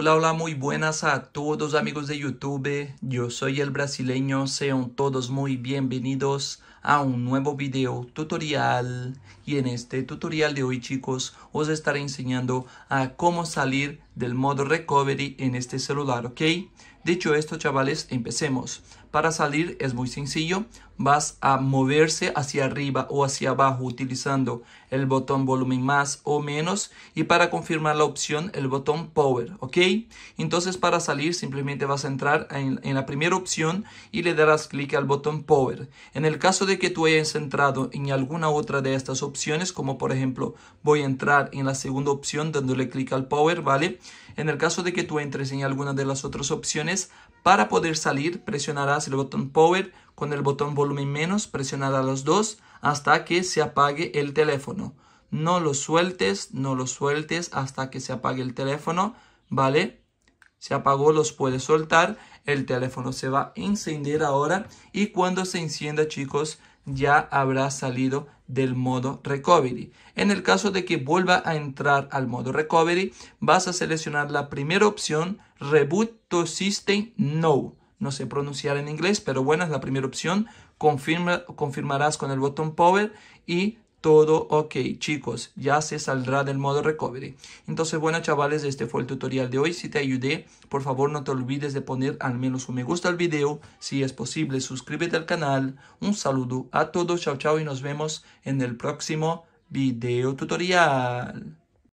Hola, hola, muy buenas a todos amigos de YouTube. Yo soy el brasileño. Sean todos muy bienvenidos a un nuevo video tutorial. Y en este tutorial de hoy, chicos, os estaré enseñando a cómo salir del modo recovery en este celular, ¿ok? Dicho esto, chavales, empecemos. Para salir es muy sencillo. Vas a moverse hacia arriba o hacia abajo utilizando el botón volumen más o menos. Y para confirmar la opción, el botón power, ¿ok? Entonces, para salir, simplemente vas a entrar en, la primera opción y le darás clic al botón power. En el caso de que tú hayas entrado en alguna otra de estas opciones, como por ejemplo, voy a entrar en la segunda opción dándole clic al power, ¿vale? En el caso de que tú entres en alguna de las otras opciones, para poder salir presionarás el botón Power, con el botón volumen menos a los dos hasta que se apague el teléfono. No lo sueltes, no lo sueltes hasta que se apague el teléfono, ¿vale? Se apagó, los puedes soltar. El teléfono se va a encender ahora y cuando se encienda, chicos, ya habrá salido del modo recovery. En el caso de que vuelva a entrar al modo recovery, vas a seleccionar la primera opción, reboot to system no. No sé pronunciar en inglés, pero bueno, es la primera opción. Confirma, confirmarás con el botón power y todo ok, chicos, ya se saldrá del modo recovery. Entonces, bueno, chavales, este fue el tutorial de hoy. Si te ayudé, por favor, no te olvides de poner al menos un me gusta al video. Si es posible, suscríbete al canal. Un saludo a todos, chao, chao, y nos vemos en el próximo video tutorial.